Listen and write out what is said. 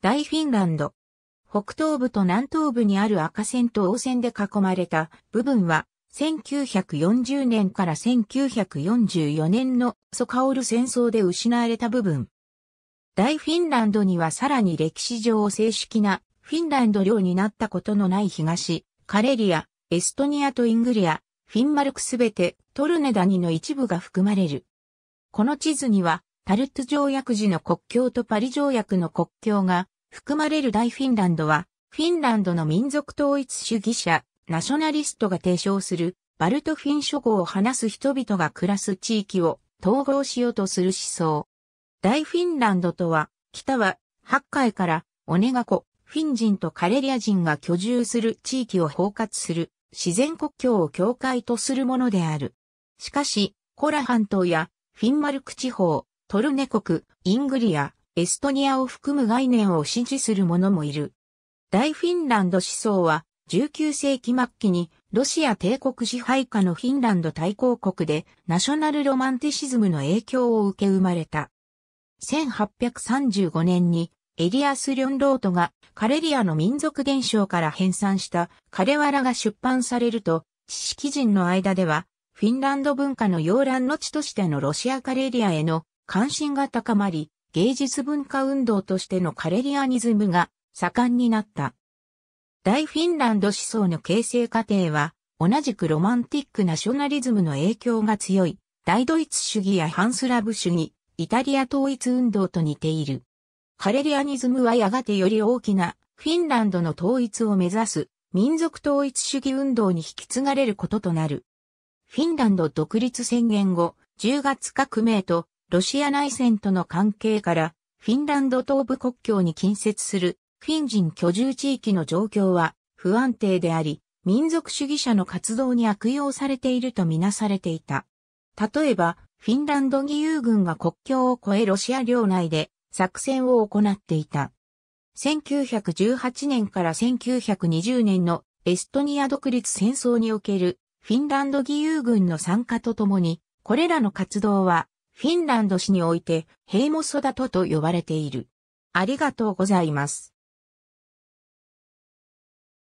大フィンランド。北東部と南東部にある赤線と黄線で囲まれた部分は、1940年から1944年のソカオル戦争で失われた部分。大フィンランドにはさらに歴史上正式なフィンランド領になったことのない東、カレリア、エストニアとイングリア、フィンマルクすべてトルネダニの一部が含まれる。この地図にはタルット条約時の国境とパリ条約の国境が含まれる大フィンランドは、フィンランドの民族統一主義者、ナショナリストが提唱する、バルトフィン諸語を話す人々が暮らす地域を統合しようとする思想。大フィンランドとは、北は、八海から、オネガ湖、フィン人とカレリア人が居住する地域を包括する、自然国境を境界とするものである。しかし、コラ半島や、フィンマルク地方、トルネ国、イングリア、エストニアを含む概念を支持する者もいる。大フィンランド思想は、19世紀末期にロシア帝国支配下のフィンランド大公国でナショナルロマンティシズムの影響を受け生まれた。1835年にエリアス・リョンロートがカレリアの民族伝承から編纂したカレワラが出版されると、知識人の間ではフィンランド文化の洋蘭の地としてのロシアカレリアへの関心が高まり、芸術文化運動としてのカレリアニズムが盛んになった。大フィンランド思想の形成過程は、同じくロマンティックナショナリズムの影響が強い、大ドイツ主義やハンスラブ主義、イタリア統一運動と似ている。カレリアニズムはやがてより大きなフィンランドの統一を目指す民族統一主義運動に引き継がれることとなる。フィンランド独立宣言後、10月革命とロシア内戦との関係から、フィンランド東部国境に近接するフィン人居住地域の状況は不安定であり、民族主義者の活動に悪用されているとみなされていた。例えば、フィンランド義勇軍が国境を越えロシア領内で作戦を行っていた。1918年から1920年のエストニア独立戦争におけるフィンランド義勇軍の参加とともに、これらの活動はフィンランド市において、ヘイモソダトと呼ばれている。ありがとうございます。